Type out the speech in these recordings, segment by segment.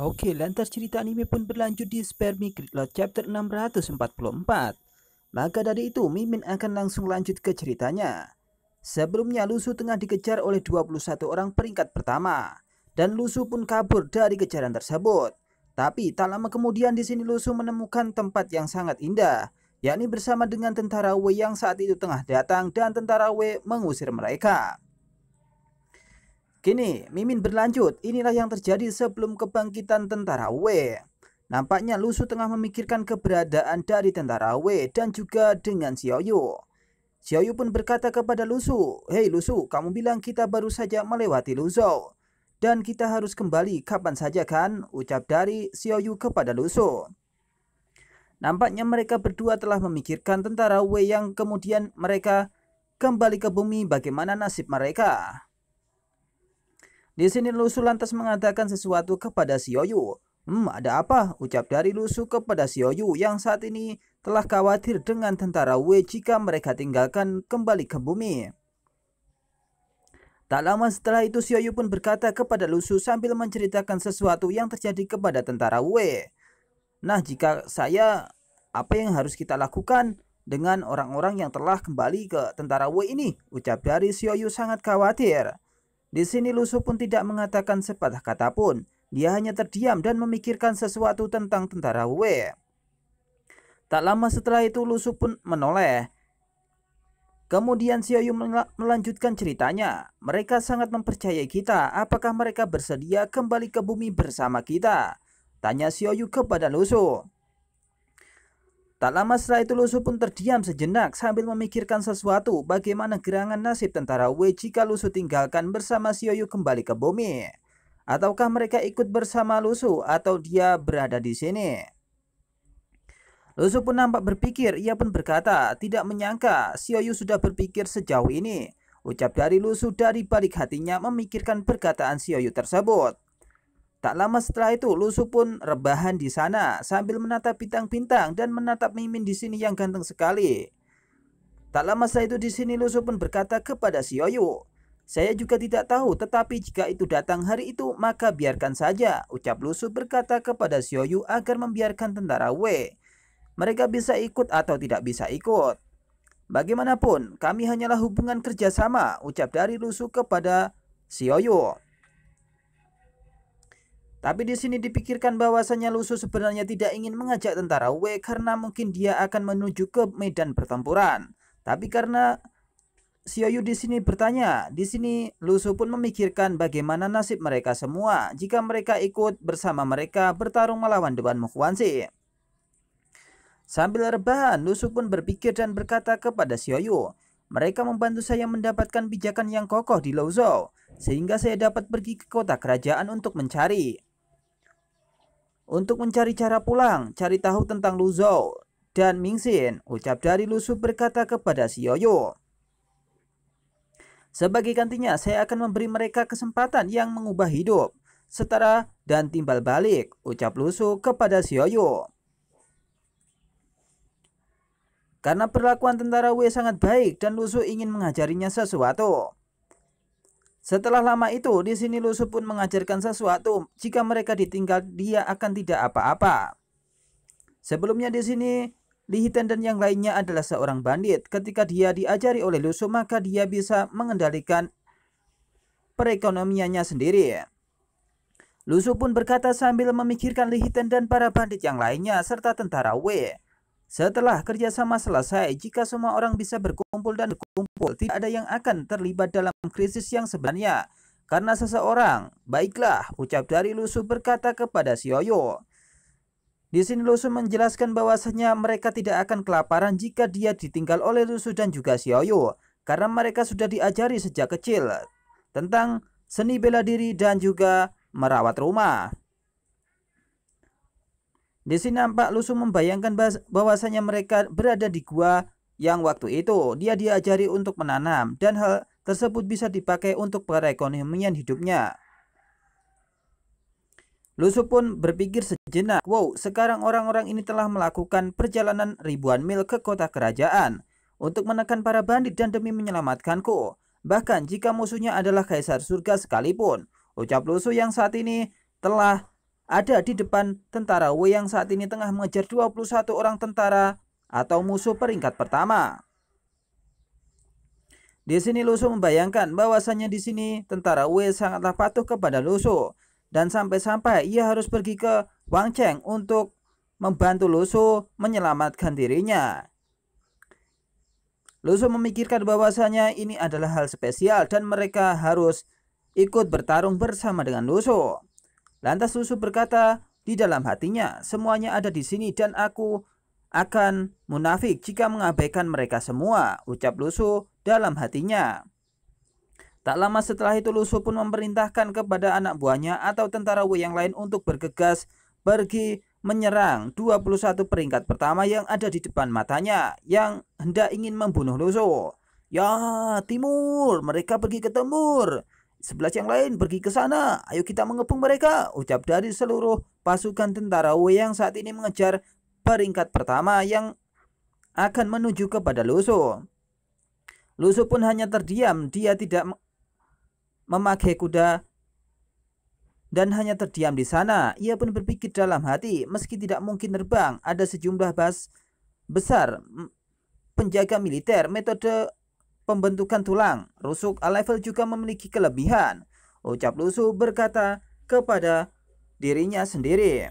Oke, lantas cerita anime pun berlanjut di Great Lord chapter 644. Maka dari itu, Mimin akan langsung lanjut ke ceritanya. Sebelumnya, Lusu tengah dikejar oleh 21 orang peringkat pertama. Dan Lusu pun kabur dari kejaran tersebut. Tapi tak lama kemudian di sini Lusu menemukan tempat yang sangat indah, yakni bersama dengan tentara Wei yang saat itu tengah datang dan tentara Wei mengusir mereka. Kini, Mimin berlanjut, inilah yang terjadi sebelum kebangkitan tentara W. Nampaknya Lusu tengah memikirkan keberadaan dari tentara W dan juga dengan Xiaoyu. Xiaoyu pun berkata kepada Lusu, Hei Lusu, kamu bilang kita baru saja melewati Luzhou. Dan kita harus kembali kapan saja kan? Ucap dari Xiaoyu kepada Lusu. Nampaknya mereka berdua telah memikirkan tentara W yang kemudian mereka kembali ke bumi bagaimana nasib mereka. Di sini Lusu lantas mengatakan sesuatu kepada Yoyu. Hmm, ada apa? Ucap dari Lusu kepada Yoyu yang saat ini telah khawatir dengan tentara Wei jika mereka tinggalkan kembali ke bumi. Tak lama setelah itu Sioyu pun berkata kepada Lusu sambil menceritakan sesuatu yang terjadi kepada tentara Wei. Nah jika saya, apa yang harus kita lakukan dengan orang-orang yang telah kembali ke tentara Wei ini? Ucap dari Sioyu sangat khawatir. Di sini Lusuh pun tidak mengatakan sepatah kata pun. Dia hanya terdiam dan memikirkan sesuatu tentang tentara Wei. Tak lama setelah itu Lusuh pun menoleh. Kemudian Xiaoyu melanjutkan ceritanya. Mereka sangat mempercayai kita. Apakah mereka bersedia kembali ke bumi bersama kita? Tanya Xiaoyu kepada Lusuh. Tak lama setelah itu Lusu pun terdiam sejenak sambil memikirkan sesuatu bagaimana gerangan nasib tentara Wei jika Lusu tinggalkan bersama Xiaoyu kembali ke bumi. Ataukah mereka ikut bersama Lusu? atau dia berada di sini? Lusu pun nampak berpikir, ia pun berkata, tidak menyangka Xiaoyu sudah berpikir sejauh ini. Ucap dari Lusu dari balik hatinya memikirkan perkataan Xiaoyu tersebut. Tak lama setelah itu, Lusu pun rebahan di sana sambil menatap bintang-bintang dan menatap Mimin di sini yang ganteng sekali. Tak lama setelah itu di sini Lusu pun berkata kepada si Yoyo, saya juga tidak tahu tetapi jika itu datang hari itu maka biarkan saja, ucap Lusu berkata kepada si Yoyo agar membiarkan tentara W. Mereka bisa ikut atau tidak bisa ikut. Bagaimanapun, kami hanyalah hubungan kerjasama, ucap dari Lusu kepada si Yoyo. Tapi di sini dipikirkan bahwasanya Lusu sebenarnya tidak ingin mengajak tentara W karena mungkin dia akan menuju ke medan pertempuran. Tapi karena Xiaoyu di sini bertanya, di sini Lusu pun memikirkan bagaimana nasib mereka semua jika mereka ikut bersama mereka bertarung melawan Dewan Mukwansi. Sambil rebahan, Lusu pun berpikir dan berkata kepada Xiaoyu, mereka membantu saya mendapatkan pijakan yang kokoh di Louzhou, sehingga saya dapat pergi ke kota kerajaan untuk mencari untuk mencari cara pulang, cari tahu tentang Luzhou dan Mingxin, ucap dari Su berkata kepada Yoyo. Sebagai gantinya, saya akan memberi mereka kesempatan yang mengubah hidup, setara dan timbal balik, ucap Su kepada Yoyo. Karena perlakuan tentara Wei sangat baik dan Su ingin mengajarinya sesuatu. Setelah lama itu, di sini Lusu pun mengajarkan sesuatu. Jika mereka ditinggal, dia akan tidak apa-apa. Sebelumnya di sini, Li Hiten dan yang lainnya adalah seorang bandit. Ketika dia diajari oleh Lusu, maka dia bisa mengendalikan perekonomiannya sendiri. Lusu pun berkata sambil memikirkan Li Hiten dan para bandit yang lainnya serta tentara Wei. Setelah kerjasama selesai, jika semua orang bisa berkumpul dan berkumpul, tidak ada yang akan terlibat dalam krisis yang sebenarnya. Karena seseorang, baiklah, ucap dari Lusu berkata kepada Sioyo. Di sini Lusu menjelaskan bahwasanya mereka tidak akan kelaparan jika dia ditinggal oleh Lusu dan juga Sioyo. Karena mereka sudah diajari sejak kecil tentang seni bela diri dan juga merawat rumah. Di sini nampak Lusu membayangkan bahwasanya mereka berada di gua yang waktu itu dia diajari untuk menanam dan hal tersebut bisa dipakai untuk perekonomian hidupnya. Lusu pun berpikir sejenak, wow sekarang orang-orang ini telah melakukan perjalanan ribuan mil ke kota kerajaan untuk menekan para bandit dan demi menyelamatkanku. Bahkan jika musuhnya adalah kaisar surga sekalipun, ucap Lusu yang saat ini telah ada di depan tentara Wei yang saat ini tengah mengejar 21 orang tentara atau musuh peringkat pertama. Di sini Lusu membayangkan bahwasannya di sini tentara Wei sangatlah patuh kepada Lusu dan sampai-sampai ia harus pergi ke Wang Cheng untuk membantu Lusu menyelamatkan dirinya. Lusu memikirkan bahwasannya ini adalah hal spesial dan mereka harus ikut bertarung bersama dengan Lusu. Lantas Yusuf berkata di dalam hatinya, semuanya ada di sini dan aku akan munafik jika mengabaikan mereka semua, ucap Lusu dalam hatinya. Tak lama setelah itu Lusu pun memerintahkan kepada anak buahnya atau tentara Wu yang lain untuk bergegas pergi menyerang 21 peringkat pertama yang ada di depan matanya yang hendak ingin membunuh Lusu. Ya timur mereka pergi ke timur Sebelah yang lain pergi ke sana, ayo kita mengepung mereka, ucap dari seluruh pasukan tentara Wei yang saat ini mengejar peringkat pertama yang akan menuju kepada Lusuh. Lusuh pun hanya terdiam, dia tidak memakai kuda dan hanya terdiam di sana. Ia pun berpikir dalam hati, meski tidak mungkin terbang, ada sejumlah bas besar penjaga militer metode pembentukan tulang. Rusuk a juga memiliki kelebihan. Ucap Lusu berkata kepada dirinya sendiri.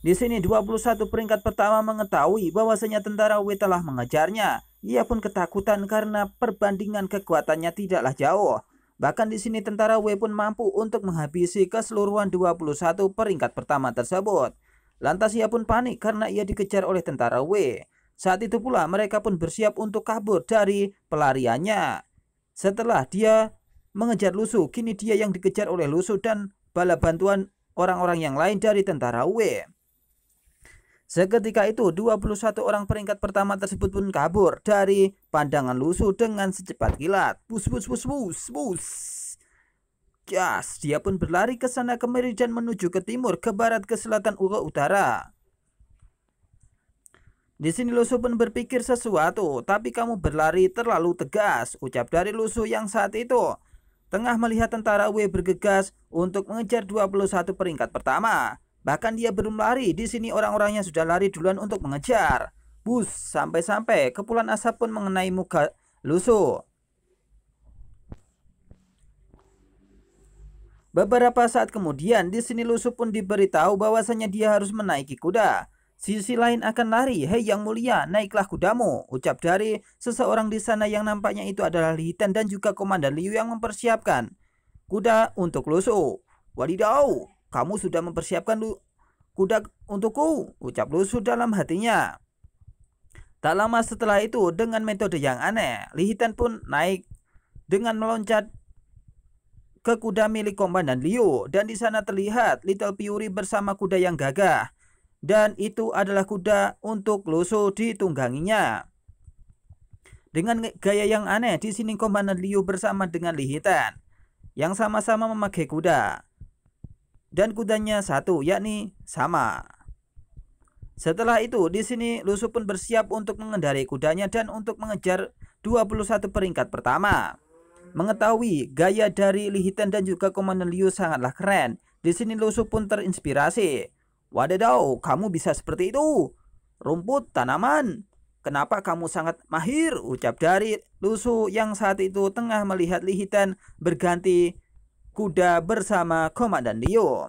Di sini 21 peringkat pertama mengetahui bahwasanya tentara Wei telah mengejarnya. Ia pun ketakutan karena perbandingan kekuatannya tidaklah jauh. Bahkan di sini tentara Wei pun mampu untuk menghabisi keseluruhan 21 peringkat pertama tersebut. Lantas ia pun panik karena ia dikejar oleh tentara Wei. Saat itu pula mereka pun bersiap untuk kabur dari pelariannya. Setelah dia mengejar Lusuh, kini dia yang dikejar oleh Lusuh dan bala bantuan orang-orang yang lain dari tentara W. Seketika itu 21 orang peringkat pertama tersebut pun kabur dari pandangan lusuh dengan secepat kilat. Bus bus bus bus bus. yes, dia pun berlari ke sana kemari dan menuju ke timur, ke barat, ke selatan, ke utara. Di sini Lusuh pun berpikir sesuatu, tapi kamu berlari terlalu tegas, ucap dari Lusuh yang saat itu tengah melihat tentara Wei bergegas untuk mengejar 21 peringkat pertama. Bahkan dia belum lari, di sini orang-orangnya sudah lari duluan untuk mengejar. Bus, sampai-sampai kepulan asap pun mengenai muka Lusuh. Beberapa saat kemudian, di sini Lusuh pun diberitahu bahwasanya dia harus menaiki kuda. Sisi lain akan lari, hei yang mulia, naiklah kudamu. Ucap dari seseorang di sana yang nampaknya itu adalah Lihitan dan juga Komandan Liu yang mempersiapkan kuda untuk Lusu. Wadidaw, kamu sudah mempersiapkan kuda untukku, ucap Lusu dalam hatinya. Tak lama setelah itu, dengan metode yang aneh, Lihitan pun naik dengan meloncat ke kuda milik Komandan Liu dan di sana terlihat Little Fury bersama kuda yang gagah dan itu adalah kuda untuk lusuh ditungganginya. Dengan gaya yang aneh, di sini komandan Liu bersama dengan Lihitan yang sama-sama memakai kuda. Dan kudanya satu, yakni sama. Setelah itu, di sini Loso pun bersiap untuk mengendarai kudanya dan untuk mengejar 21 peringkat pertama. Mengetahui gaya dari Lihitan dan juga Komandan Liu sangatlah keren. Di sini Loso pun terinspirasi Wadidaw, kamu bisa seperti itu. Rumput tanaman, Kenapa kamu sangat mahir? Ucap dari Lusu yang saat itu tengah melihat Lihitan berganti kuda bersama Komandan Dio.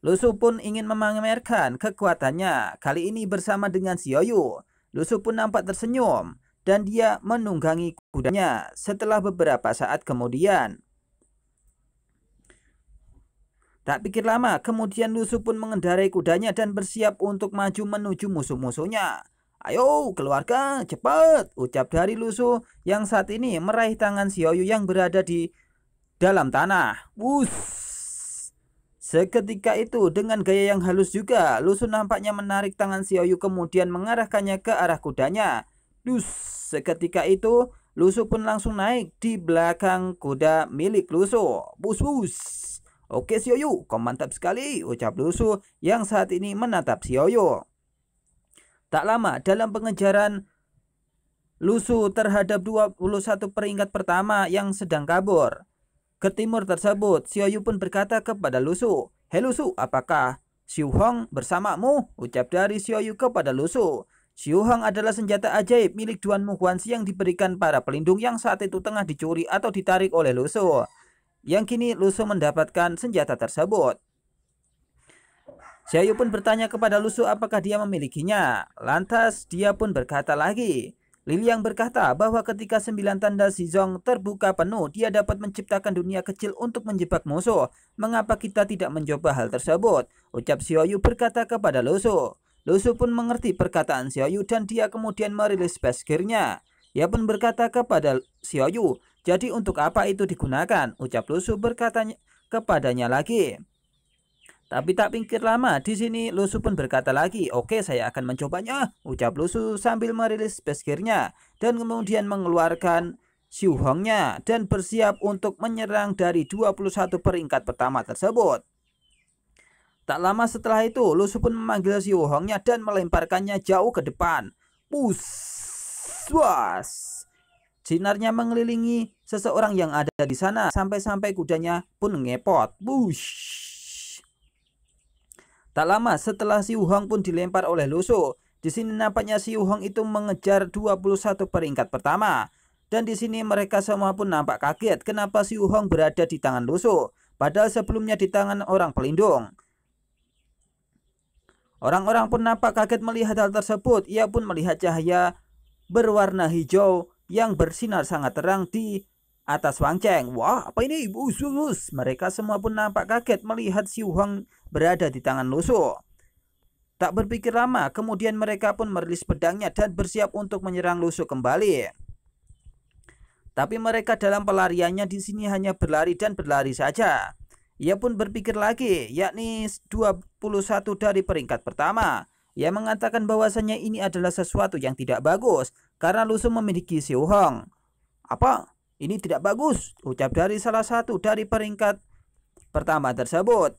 Lusu pun ingin memamerkan kekuatannya, kali ini bersama dengan Yoyo. Lusu pun nampak tersenyum, dan dia menunggangi kudanya setelah beberapa saat kemudian. Tak pikir lama, kemudian Lusu pun mengendarai kudanya dan bersiap untuk maju menuju musuh-musuhnya. Ayo keluarga, cepat, ucap dari Lusu yang saat ini meraih tangan Xiaoyu yang berada di dalam tanah. Wuss! Seketika itu dengan gaya yang halus juga, Lusu nampaknya menarik tangan Xiaoyu kemudian mengarahkannya ke arah kudanya. Dus, seketika itu Lusu pun langsung naik di belakang kuda milik Lusu. Bus bus. Oke Sioyu, kau mantap sekali, ucap Lusu yang saat ini menatap Sioyu. Tak lama dalam pengejaran Lusu terhadap 21 peringkat pertama yang sedang kabur. Ke timur tersebut, Sioyu pun berkata kepada Lusu, Hei Lusu, apakah Xiu Hong bersamamu? Ucap dari Sioyu kepada Lusu. Xiu Hong adalah senjata ajaib milik Duan Muhuansi yang diberikan para pelindung yang saat itu tengah dicuri atau ditarik oleh Lusu yang kini Lusu mendapatkan senjata tersebut. Xiaoyu pun bertanya kepada Lusu apakah dia memilikinya. Lantas dia pun berkata lagi. Liliang berkata bahwa ketika sembilan tanda Zizong terbuka penuh, dia dapat menciptakan dunia kecil untuk menjebak musuh. Mengapa kita tidak mencoba hal tersebut? Ucap Xiaoyu berkata kepada Lusu. Lusu pun mengerti perkataan Xiaoyu dan dia kemudian merilis peskirnya. Ia pun berkata kepada Xiaoyu, jadi untuk apa itu digunakan? Ucap Lusu berkata kepadanya lagi. Tapi tak pikir lama, di sini Lusu pun berkata lagi, oke saya akan mencobanya, ucap Lusu sambil merilis beskirnya dan kemudian mengeluarkan Xiu Hongnya dan bersiap untuk menyerang dari 21 peringkat pertama tersebut. Tak lama setelah itu, Lusu pun memanggil Xiu Hongnya dan melemparkannya jauh ke depan. Pus! Suas, Sinarnya mengelilingi seseorang yang ada di sana sampai-sampai kudanya pun ngepot. Bush. Tak lama setelah si Uhong pun dilempar oleh Luso, di sini nampaknya si Uhong itu mengejar 21 peringkat pertama. Dan di sini mereka semua pun nampak kaget kenapa si Uhong berada di tangan Luso, padahal sebelumnya di tangan orang pelindung. Orang-orang pun nampak kaget melihat hal tersebut. Ia pun melihat cahaya berwarna hijau yang bersinar sangat terang di atas Wang Cheng. Wah, apa ini? Bus, bus. Mereka semua pun nampak kaget melihat si Huang berada di tangan Lusu. Tak berpikir lama, kemudian mereka pun merilis pedangnya dan bersiap untuk menyerang Lusu kembali. Tapi mereka dalam pelariannya di sini hanya berlari dan berlari saja. Ia pun berpikir lagi, yakni 21 dari peringkat pertama. Ia mengatakan bahwasannya ini adalah sesuatu yang tidak bagus karena Lusu memiliki Xiu Hong. Apa? Ini tidak bagus, ucap dari salah satu dari peringkat pertama tersebut.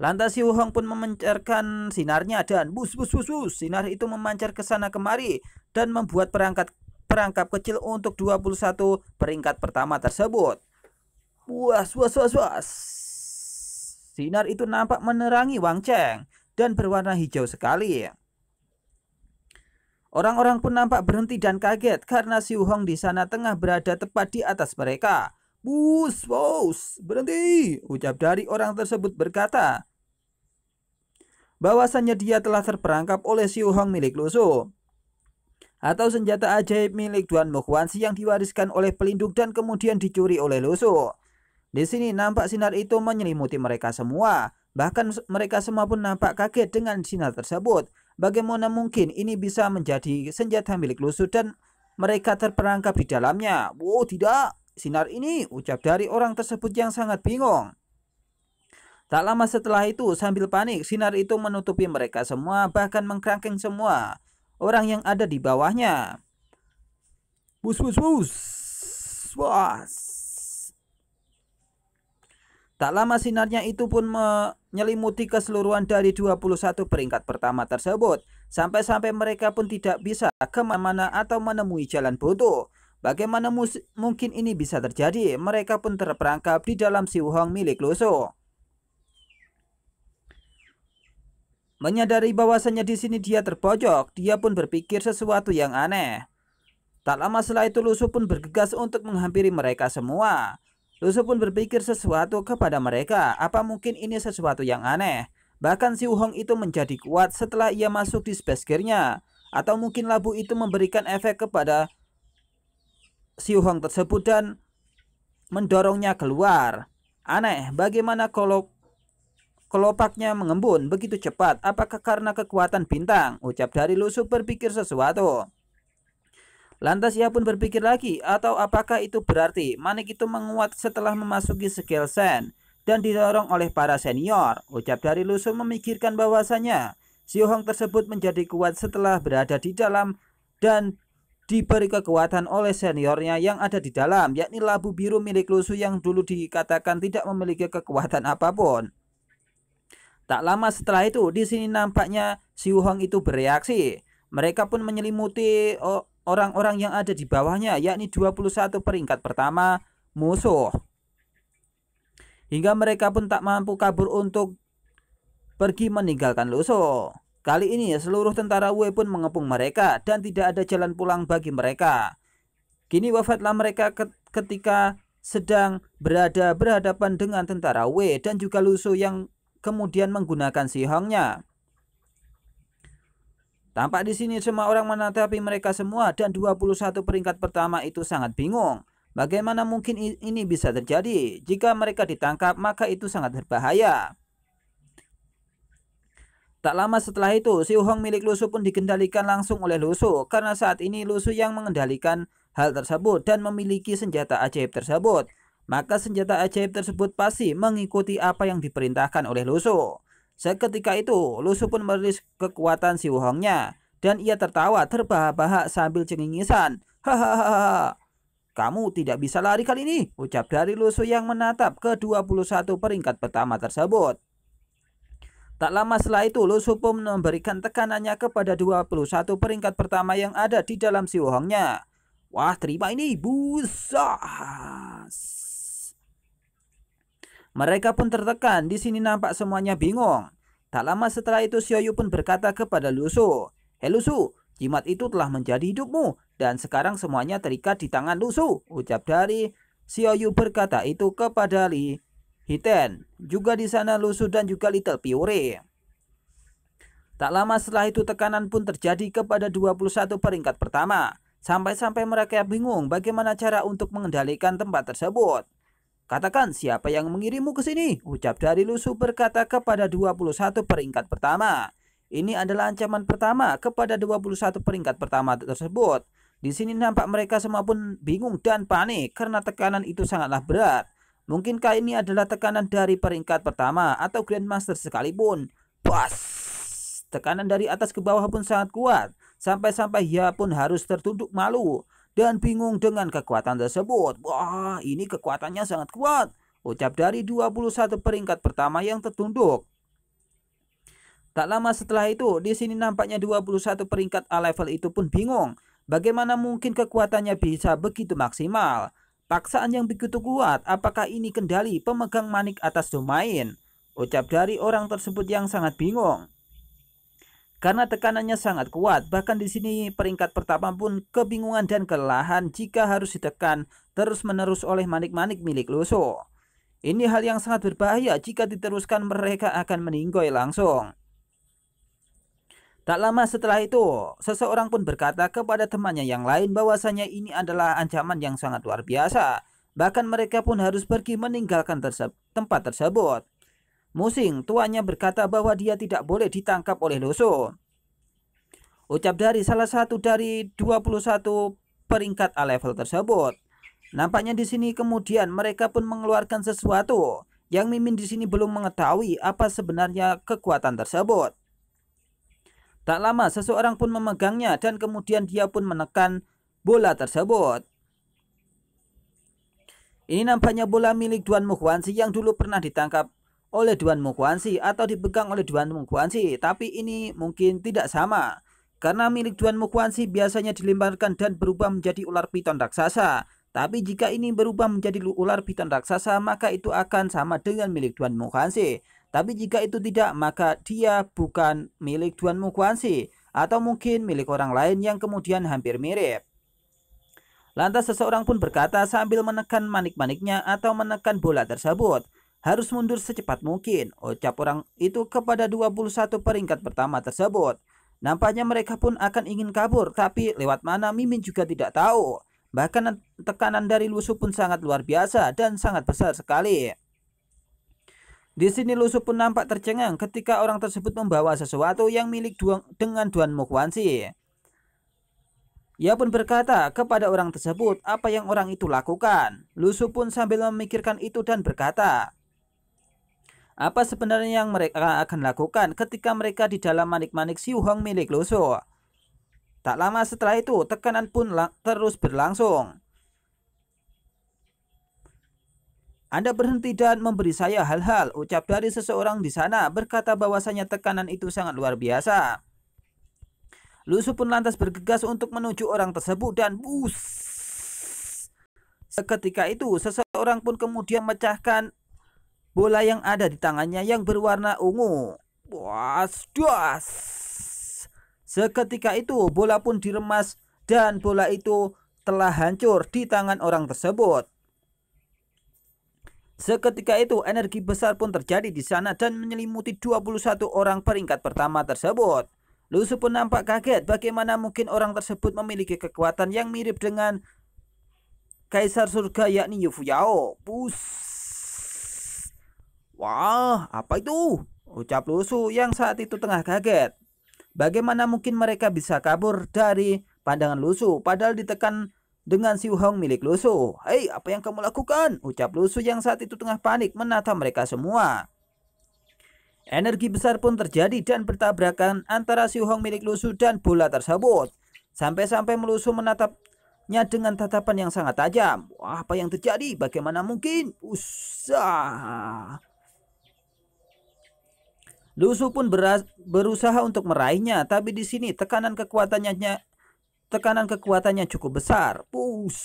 Lantas Xiu Hong pun memancarkan sinarnya dan bus bus bus bus sinar itu memancar ke sana kemari dan membuat perangkat perangkap kecil untuk 21 peringkat pertama tersebut. Wah, was was was. Sinar itu nampak menerangi Wang Cheng dan berwarna hijau sekali. Orang-orang pun nampak berhenti dan kaget karena Siuhong Hong di sana tengah berada tepat di atas mereka. Bus, bus, berhenti, ucap dari orang tersebut berkata. Bahwasannya dia telah terperangkap oleh Siuhong Hong milik Lusu. Atau senjata ajaib milik Duan Mokwansi yang diwariskan oleh pelindung dan kemudian dicuri oleh Lusu. Di sini nampak sinar itu menyelimuti mereka semua. Bahkan mereka semua pun nampak kaget dengan sinar tersebut. Bagaimana mungkin ini bisa menjadi senjata milik Lusuh dan mereka terperangkap di dalamnya? Wow, tidak. Sinar ini ucap dari orang tersebut yang sangat bingung. Tak lama setelah itu, sambil panik, sinar itu menutupi mereka semua, bahkan mengkerangkeng semua orang yang ada di bawahnya. Bus, bus, bus. Was. Tak lama sinarnya itu pun me nyelimuti keseluruhan dari 21 peringkat pertama tersebut, sampai-sampai mereka pun tidak bisa kemana-mana atau menemui jalan buntu. Bagaimana mungkin ini bisa terjadi? Mereka pun terperangkap di dalam siuhong milik Luso. Menyadari bahwasannya di sini dia terpojok, dia pun berpikir sesuatu yang aneh. Tak lama setelah itu Lusu pun bergegas untuk menghampiri mereka semua. Lusu pun berpikir sesuatu kepada mereka. Apa mungkin ini sesuatu yang aneh? Bahkan si Uhong itu menjadi kuat setelah ia masuk di space gear-nya. Atau mungkin labu itu memberikan efek kepada si Uhong tersebut dan mendorongnya keluar. Aneh, bagaimana kalau kelopaknya mengembun begitu cepat? Apakah karena kekuatan bintang? Ucap dari Lusu berpikir sesuatu. Lantas ia pun berpikir lagi, atau apakah itu berarti Manik itu menguat setelah memasuki skill sen dan didorong oleh para senior? Ucap dari Lusu memikirkan bahwasanya Xiu Hong tersebut menjadi kuat setelah berada di dalam dan diberi kekuatan oleh seniornya yang ada di dalam, yakni labu biru milik Lusu yang dulu dikatakan tidak memiliki kekuatan apapun. Tak lama setelah itu, di sini nampaknya Xiu Hong itu bereaksi. Mereka pun menyelimuti oh, orang-orang yang ada di bawahnya yakni 21 peringkat pertama musuh. Hingga mereka pun tak mampu kabur untuk pergi meninggalkan Luso. Kali ini seluruh tentara Wu pun mengepung mereka dan tidak ada jalan pulang bagi mereka. Kini wafatlah mereka ketika sedang berada berhadapan dengan tentara Wei dan juga Luso yang kemudian menggunakan sihongnya. Tampak di sini semua orang menatapi mereka semua dan 21 peringkat pertama itu sangat bingung. Bagaimana mungkin ini bisa terjadi? Jika mereka ditangkap, maka itu sangat berbahaya. Tak lama setelah itu, si Hong milik Lusu pun dikendalikan langsung oleh Lusu karena saat ini Lusu yang mengendalikan hal tersebut dan memiliki senjata ajaib tersebut. Maka senjata ajaib tersebut pasti mengikuti apa yang diperintahkan oleh Lusu. Seketika itu, Lusu pun merilis kekuatan si Wuhongnya dan ia tertawa terbahak-bahak sambil cengengisan. Hahaha. Kamu tidak bisa lari kali ini, ucap dari Lusu yang menatap ke 21 peringkat pertama tersebut. Tak lama setelah itu, Lusu pun memberikan tekanannya kepada 21 peringkat pertama yang ada di dalam si Wuhongnya. Wah, terima ini, busas. Mereka pun tertekan, di sini nampak semuanya bingung. Tak lama setelah itu Xiaoyu pun berkata kepada Lusu, Hei Lusu, jimat itu telah menjadi hidupmu, dan sekarang semuanya terikat di tangan Lusu, ucap dari. Xiaoyu berkata itu kepada Li Hiten, juga di sana Lusu dan juga Little Piure. Tak lama setelah itu tekanan pun terjadi kepada 21 peringkat pertama. Sampai-sampai mereka bingung bagaimana cara untuk mengendalikan tempat tersebut. Katakan siapa yang mengirimmu ke sini? Ucap dari Lusu berkata kepada 21 peringkat pertama. Ini adalah ancaman pertama kepada 21 peringkat pertama tersebut. Di sini nampak mereka semua pun bingung dan panik karena tekanan itu sangatlah berat. Mungkinkah ini adalah tekanan dari peringkat pertama atau Grandmaster sekalipun? Pas! Tekanan dari atas ke bawah pun sangat kuat. Sampai-sampai ia pun harus tertunduk malu dan bingung dengan kekuatan tersebut. Wah, ini kekuatannya sangat kuat. Ucap dari 21 peringkat pertama yang tertunduk. Tak lama setelah itu, di sini nampaknya 21 peringkat A level itu pun bingung. Bagaimana mungkin kekuatannya bisa begitu maksimal? Paksaan yang begitu kuat, apakah ini kendali pemegang manik atas domain? Ucap dari orang tersebut yang sangat bingung karena tekanannya sangat kuat. Bahkan di sini peringkat pertama pun kebingungan dan kelelahan jika harus ditekan terus-menerus oleh manik-manik milik Luso. Ini hal yang sangat berbahaya jika diteruskan mereka akan meninggoy langsung. Tak lama setelah itu, seseorang pun berkata kepada temannya yang lain bahwasanya ini adalah ancaman yang sangat luar biasa. Bahkan mereka pun harus pergi meninggalkan terse tempat tersebut. Musing, tuannya berkata bahwa dia tidak boleh ditangkap oleh Loso. Ucap dari salah satu dari 21 peringkat A level tersebut. Nampaknya di sini kemudian mereka pun mengeluarkan sesuatu yang Mimin di sini belum mengetahui apa sebenarnya kekuatan tersebut. Tak lama seseorang pun memegangnya dan kemudian dia pun menekan bola tersebut. Ini nampaknya bola milik Duan Muhwansi yang dulu pernah ditangkap oleh Duan Mukwansi atau dipegang oleh Duan Mukwansi, tapi ini mungkin tidak sama karena milik Duan Mukwansi biasanya dilemparkan dan berubah menjadi ular piton raksasa tapi jika ini berubah menjadi ular piton raksasa maka itu akan sama dengan milik Duan Mukwansi. tapi jika itu tidak maka dia bukan milik Duan Mukwansi. atau mungkin milik orang lain yang kemudian hampir mirip Lantas seseorang pun berkata sambil menekan manik-maniknya atau menekan bola tersebut harus mundur secepat mungkin, ucap orang itu kepada 21 peringkat pertama tersebut. Nampaknya mereka pun akan ingin kabur, tapi lewat mana Mimin juga tidak tahu. Bahkan tekanan dari Lusu pun sangat luar biasa dan sangat besar sekali. Di sini Lusu pun nampak tercengang ketika orang tersebut membawa sesuatu yang milik duang, dengan Duan Mukwansi. Ia pun berkata kepada orang tersebut apa yang orang itu lakukan. Lusu pun sambil memikirkan itu dan berkata, apa sebenarnya yang mereka akan lakukan ketika mereka di dalam manik-manik Huang milik Lusu? Tak lama setelah itu, tekanan pun terus berlangsung. Anda berhenti dan memberi saya hal-hal, ucap dari seseorang di sana berkata bahwasanya tekanan itu sangat luar biasa. Lusu pun lantas bergegas untuk menuju orang tersebut dan bus. Seketika itu, seseorang pun kemudian mecahkan bola yang ada di tangannya yang berwarna ungu. Was, was. Seketika itu bola pun diremas dan bola itu telah hancur di tangan orang tersebut. Seketika itu energi besar pun terjadi di sana dan menyelimuti 21 orang peringkat pertama tersebut. Lusu pun nampak kaget bagaimana mungkin orang tersebut memiliki kekuatan yang mirip dengan Kaisar Surga yakni Yufuyao. Bus. Wah, apa itu? Ucap Lusu yang saat itu tengah kaget. Bagaimana mungkin mereka bisa kabur dari pandangan Lusu padahal ditekan dengan Siu Hong milik Lusu. Hei, apa yang kamu lakukan? Ucap Lusu yang saat itu tengah panik menatap mereka semua. Energi besar pun terjadi dan bertabrakan antara Siu Hong milik Lusu dan bola tersebut. Sampai-sampai melusu menatapnya dengan tatapan yang sangat tajam. Wah, apa yang terjadi? Bagaimana mungkin? Usah. Lusu pun beras, berusaha untuk meraihnya, tapi di sini tekanan kekuatannya tekanan kekuatannya cukup besar. Pus.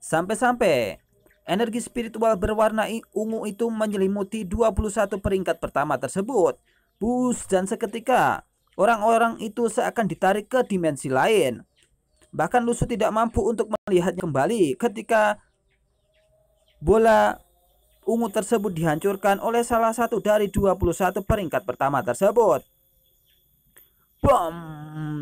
Sampai-sampai energi spiritual berwarna ungu itu menyelimuti 21 peringkat pertama tersebut. Pus dan seketika orang-orang itu seakan ditarik ke dimensi lain. Bahkan Lusu tidak mampu untuk melihatnya kembali ketika bola ungu tersebut dihancurkan oleh salah satu dari 21 peringkat pertama tersebut. Bom!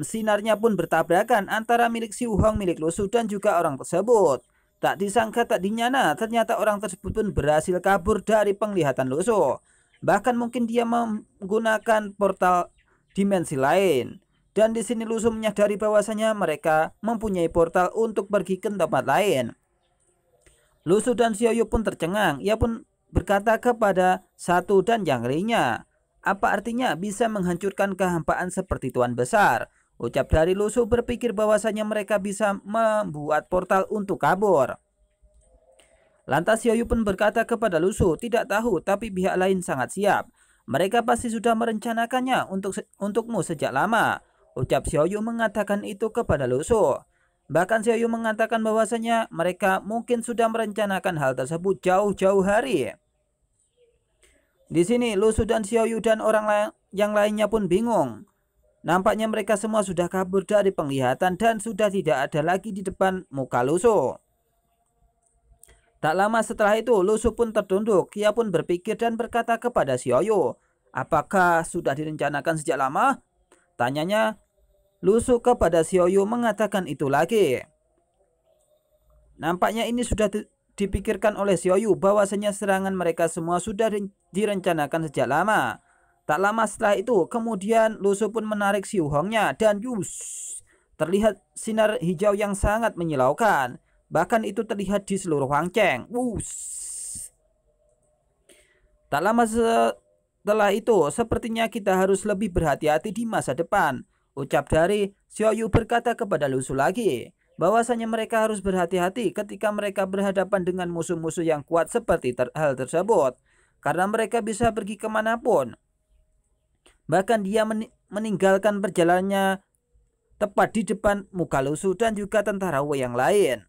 Sinarnya pun bertabrakan antara milik si Uhong milik Lusu dan juga orang tersebut. Tak disangka tak dinyana, ternyata orang tersebut pun berhasil kabur dari penglihatan Lusu. Bahkan mungkin dia menggunakan portal dimensi lain. Dan di sini Lusu menyadari bahwasanya mereka mempunyai portal untuk pergi ke tempat lain. Lusu dan Xiaoyu pun tercengang. Ia pun berkata kepada satu dan yang lainnya, apa artinya bisa menghancurkan kehampaan seperti Tuan Besar? Ucap dari Lusu berpikir bahwasanya mereka bisa membuat portal untuk kabur. Lantas Xiaoyu pun berkata kepada Lusu, tidak tahu tapi pihak lain sangat siap. Mereka pasti sudah merencanakannya untuk untukmu sejak lama. Ucap Xiaoyu mengatakan itu kepada Lusu. Bahkan Xiaoyu mengatakan bahwasanya mereka mungkin sudah merencanakan hal tersebut jauh-jauh hari. Di sini Lusu dan Xiaoyu dan orang lain yang lainnya pun bingung. Nampaknya mereka semua sudah kabur dari penglihatan dan sudah tidak ada lagi di depan muka Lusu. Tak lama setelah itu Lusu pun tertunduk. Ia pun berpikir dan berkata kepada Xiaoyu, "Apakah sudah direncanakan sejak lama?" Tanyanya Lusu kepada Xiaoyu mengatakan itu lagi. Nampaknya ini sudah dipikirkan oleh Xiaoyu bahwasanya serangan mereka semua sudah direncanakan sejak lama. Tak lama setelah itu, kemudian Lusu pun menarik Xiu Hongnya dan yus, terlihat sinar hijau yang sangat menyilaukan. Bahkan itu terlihat di seluruh Wangcheng. Wus. Tak lama setelah itu, sepertinya kita harus lebih berhati-hati di masa depan. Ucap dari Xiao Yu berkata kepada Lusu lagi bahwasanya mereka harus berhati-hati ketika mereka berhadapan dengan musuh-musuh yang kuat seperti ter hal tersebut karena mereka bisa pergi kemanapun. Bahkan dia men meninggalkan perjalanannya tepat di depan muka Lusu dan juga tentara Wei yang lain.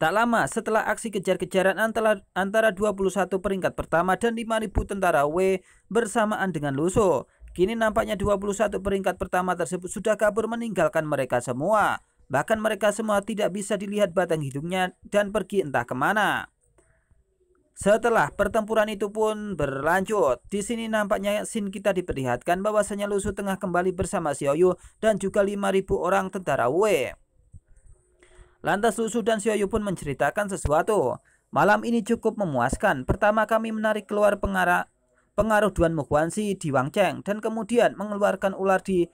Tak lama setelah aksi kejar-kejaran antara, antara 21 peringkat pertama dan 5000 tentara W bersamaan dengan Luso, Kini nampaknya 21 peringkat pertama tersebut sudah kabur meninggalkan mereka semua. Bahkan mereka semua tidak bisa dilihat batang hidungnya dan pergi entah kemana. Setelah pertempuran itu pun berlanjut, di sini nampaknya sin kita diperlihatkan bahwasanya Lusu tengah kembali bersama Xiaoyu dan juga 5000 orang tentara Wei. Lantas Lusu dan Xiaoyu pun menceritakan sesuatu. Malam ini cukup memuaskan. Pertama kami menarik keluar pengarah pengaruh Duan Muguansi di Wangcheng dan kemudian mengeluarkan ular di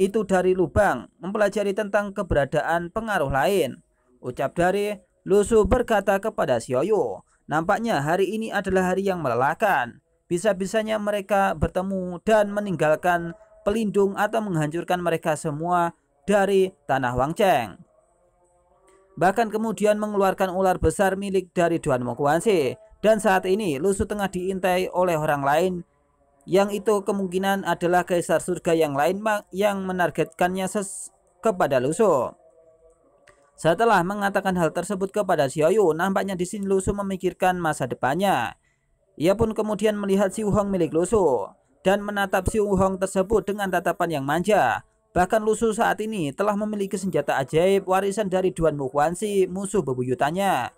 itu dari lubang, mempelajari tentang keberadaan pengaruh lain. Ucap dari Lusu berkata kepada Xiaoyu, nampaknya hari ini adalah hari yang melelahkan. Bisa-bisanya mereka bertemu dan meninggalkan pelindung atau menghancurkan mereka semua dari tanah Wangcheng. Bahkan kemudian mengeluarkan ular besar milik dari Duan Mokuansi dan saat ini Lusu tengah diintai oleh orang lain yang itu kemungkinan adalah kaisar surga yang lain yang menargetkannya ses kepada Lusu. Setelah mengatakan hal tersebut kepada Xiaoyu, nampaknya di sini Lusu memikirkan masa depannya. Ia pun kemudian melihat si Hong milik Lusu dan menatap si Hong tersebut dengan tatapan yang manja. Bahkan Lusu saat ini telah memiliki senjata ajaib warisan dari Duan si musuh bebuyutannya.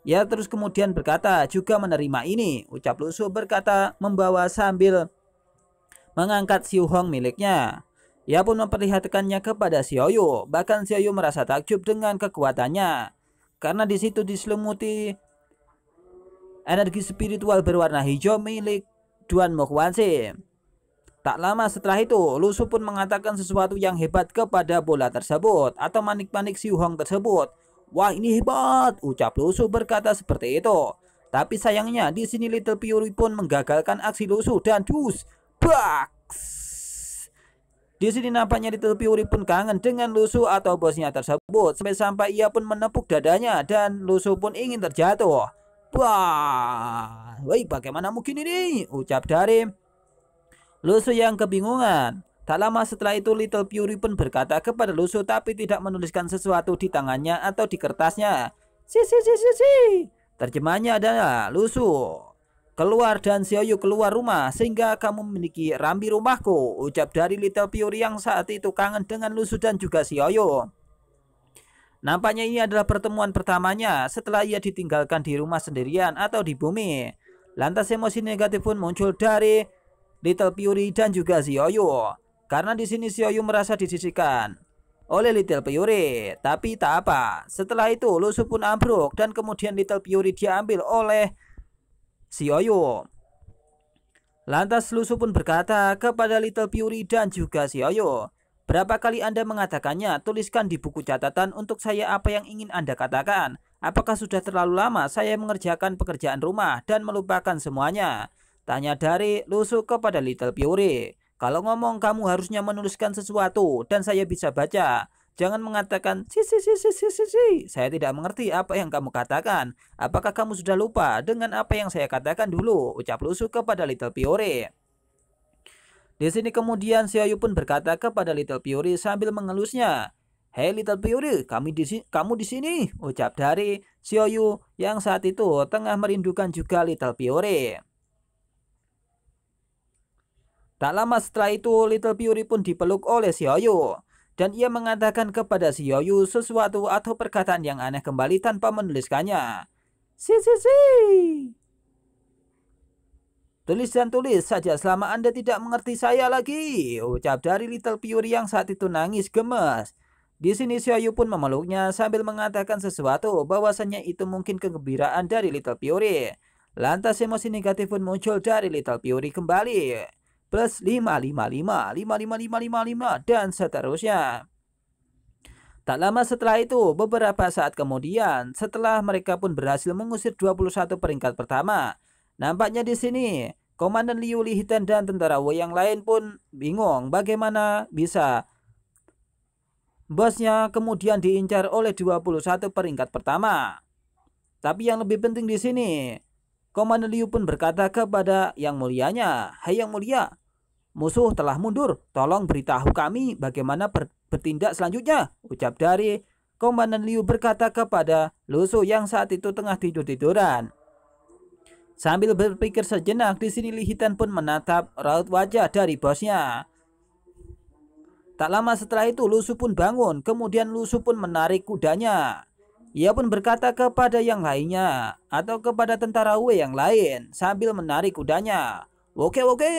Ia ya, terus kemudian berkata juga menerima ini. Ucap Lusu berkata membawa sambil mengangkat Xiu Hong miliknya. Ia pun memperlihatkannya kepada Xiao Yu. Bahkan Xiao Yu merasa takjub dengan kekuatannya. Karena di situ diselimuti energi spiritual berwarna hijau milik Duan Mokwansi. Tak lama setelah itu, Lusu pun mengatakan sesuatu yang hebat kepada bola tersebut atau manik-manik Xiu Hong tersebut Wah ini hebat, ucap Lusu berkata seperti itu. Tapi sayangnya di sini Little Fury pun menggagalkan aksi Lusu dan dus, baks. Di sini nampaknya Little Fury pun kangen dengan Lusu atau bosnya tersebut sampai-sampai ia pun menepuk dadanya dan Lusu pun ingin terjatuh. Wah, woi bagaimana mungkin ini? Ucap Darim. Lusu yang kebingungan. Tak lama setelah itu Little Fury pun berkata kepada Lusu tapi tidak menuliskan sesuatu di tangannya atau di kertasnya. Si si si si si. Terjemahannya adalah Lusu. Keluar dan Xiaoyu keluar rumah sehingga kamu memiliki rambi rumahku. Ucap dari Little Fury yang saat itu kangen dengan Lusu dan juga Xiaoyu. Nampaknya ini adalah pertemuan pertamanya setelah ia ditinggalkan di rumah sendirian atau di bumi. Lantas emosi negatif pun muncul dari Little Fury dan juga Xiaoyu. Karena di sini Xiaoyu merasa disisikan oleh Little Fury. Tapi tak apa. Setelah itu Lusu pun ambruk dan kemudian Little Fury diambil oleh Xiaoyu. Lantas Lusu pun berkata kepada Little Fury dan juga Xiaoyu. Berapa kali Anda mengatakannya? Tuliskan di buku catatan untuk saya apa yang ingin Anda katakan. Apakah sudah terlalu lama saya mengerjakan pekerjaan rumah dan melupakan semuanya? Tanya dari Lusu kepada Little Fury. Kalau ngomong kamu harusnya menuliskan sesuatu dan saya bisa baca. Jangan mengatakan si si si si si si Saya tidak mengerti apa yang kamu katakan. Apakah kamu sudah lupa dengan apa yang saya katakan dulu? Ucap lusuh kepada Little Piore. Di sini kemudian Xiaoyu pun berkata kepada Little Piore sambil mengelusnya. Hey Little Piore, kami di kamu di sini. Ucap dari Xiaoyu yang saat itu tengah merindukan juga Little Piore. Tak lama setelah itu, Little Beauty pun dipeluk oleh Xiaoyu. Dan ia mengatakan kepada Xiaoyu sesuatu atau perkataan yang aneh kembali tanpa menuliskannya. Si si si. Tulis dan tulis saja selama Anda tidak mengerti saya lagi. Ucap dari Little Beauty yang saat itu nangis gemas. Di sini Xiaoyu pun memeluknya sambil mengatakan sesuatu bahwasannya itu mungkin kegembiraan dari Little Beauty. Lantas emosi negatif pun muncul dari Little Beauty kembali plus 555, 555, dan seterusnya. Tak lama setelah itu, beberapa saat kemudian, setelah mereka pun berhasil mengusir 21 peringkat pertama. Nampaknya di sini, Komandan Liu Lihitan dan tentara Wei yang lain pun bingung bagaimana bisa bosnya kemudian diincar oleh 21 peringkat pertama. Tapi yang lebih penting di sini, Komandan Liu pun berkata kepada Yang Mulianya, "Hai Yang Mulia, Musuh telah mundur, tolong beritahu kami bagaimana bertindak selanjutnya. Ucap dari Komandan Liu berkata kepada Lusu yang saat itu tengah tidur-tiduran. Sambil berpikir sejenak, di sini Lihitan pun menatap raut wajah dari bosnya. Tak lama setelah itu Lusu pun bangun, kemudian Lusu pun menarik kudanya. Ia pun berkata kepada yang lainnya atau kepada tentara Wei yang lain sambil menarik kudanya. Oke oke.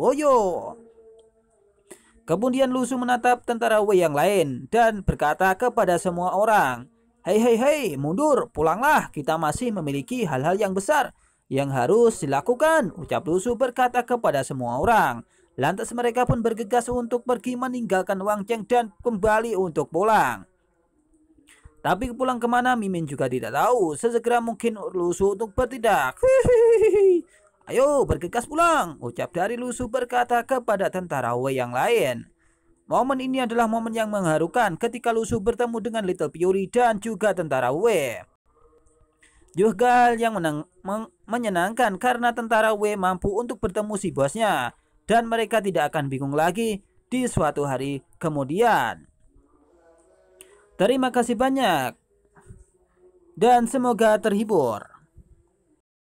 Woyo. Kemudian Lusu menatap tentara Wei yang lain dan berkata kepada semua orang, "Hei hei hei, mundur, pulanglah. Kita masih memiliki hal-hal yang besar yang harus dilakukan." ucap Lusu berkata kepada semua orang. Lantas mereka pun bergegas untuk pergi meninggalkan Wang Cheng dan kembali untuk pulang. Tapi pulang kemana Mimin juga tidak tahu. Sesegera mungkin Lusu untuk bertindak. Ayo bergegas pulang, ucap dari Lusu berkata kepada tentara Wei yang lain. Momen ini adalah momen yang mengharukan ketika Lusu bertemu dengan Little Fury dan juga tentara Wei. Juga hal yang menang, men menyenangkan karena tentara Wei mampu untuk bertemu si bosnya dan mereka tidak akan bingung lagi di suatu hari kemudian. Terima kasih banyak dan semoga terhibur.